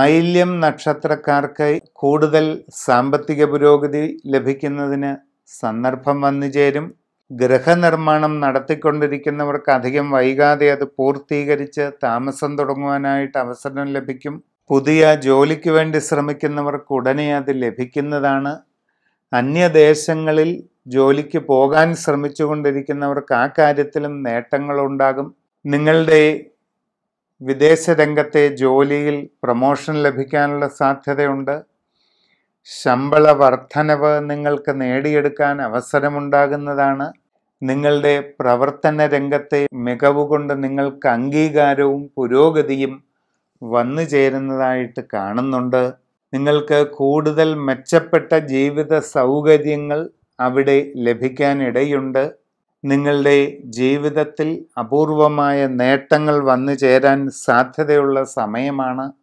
ആയില്യം നക്ഷത്രക്കാർക്ക് കൂടുതൽ സാമ്പത്തിക പുരോഗതി ലഭിക്കുന്നതിന് സന്ദർഭം വന്നു ചേരും ഗൃഹനിർമ്മാണം നടത്തിക്കൊണ്ടിരിക്കുന്നവർക്ക് അധികം വൈകാതെ അത് പൂർത്തീകരിച്ച് താമസം തുടങ്ങുവാനായിട്ട് അവസരം ലഭിക്കും പുതിയ ജോലിക്ക് വേണ്ടി ശ്രമിക്കുന്നവർക്ക് ഉടനെ അത് ലഭിക്കുന്നതാണ് അന്യദേശങ്ങളിൽ ജോലിക്ക് പോകാൻ ശ്രമിച്ചുകൊണ്ടിരിക്കുന്നവർക്ക് ആ കാര്യത്തിലും നേട്ടങ്ങളുണ്ടാകും നിങ്ങളുടെ വിദേശ രംഗത്തെ ജോലിയിൽ പ്രൊമോഷൻ ലഭിക്കാനുള്ള സാധ്യതയുണ്ട് ശമ്പള വർധനവ് നിങ്ങൾക്ക് നേടിയെടുക്കാൻ അവസരമുണ്ടാകുന്നതാണ് നിങ്ങളുടെ പ്രവർത്തന രംഗത്തെ മികവ് കൊണ്ട് നിങ്ങൾക്ക് അംഗീകാരവും പുരോഗതിയും വന്നു ചേരുന്നതായിട്ട് കാണുന്നുണ്ട് നിങ്ങൾക്ക് കൂടുതൽ മെച്ചപ്പെട്ട ജീവിത സൗകര്യങ്ങൾ അവിടെ ലഭിക്കാനിടയുണ്ട് നിങ്ങളുടെ ജീവിതത്തിൽ അപൂർവമായ നേട്ടങ്ങൾ വന്നു ചേരാൻ സാധ്യതയുള്ള സമയമാണ്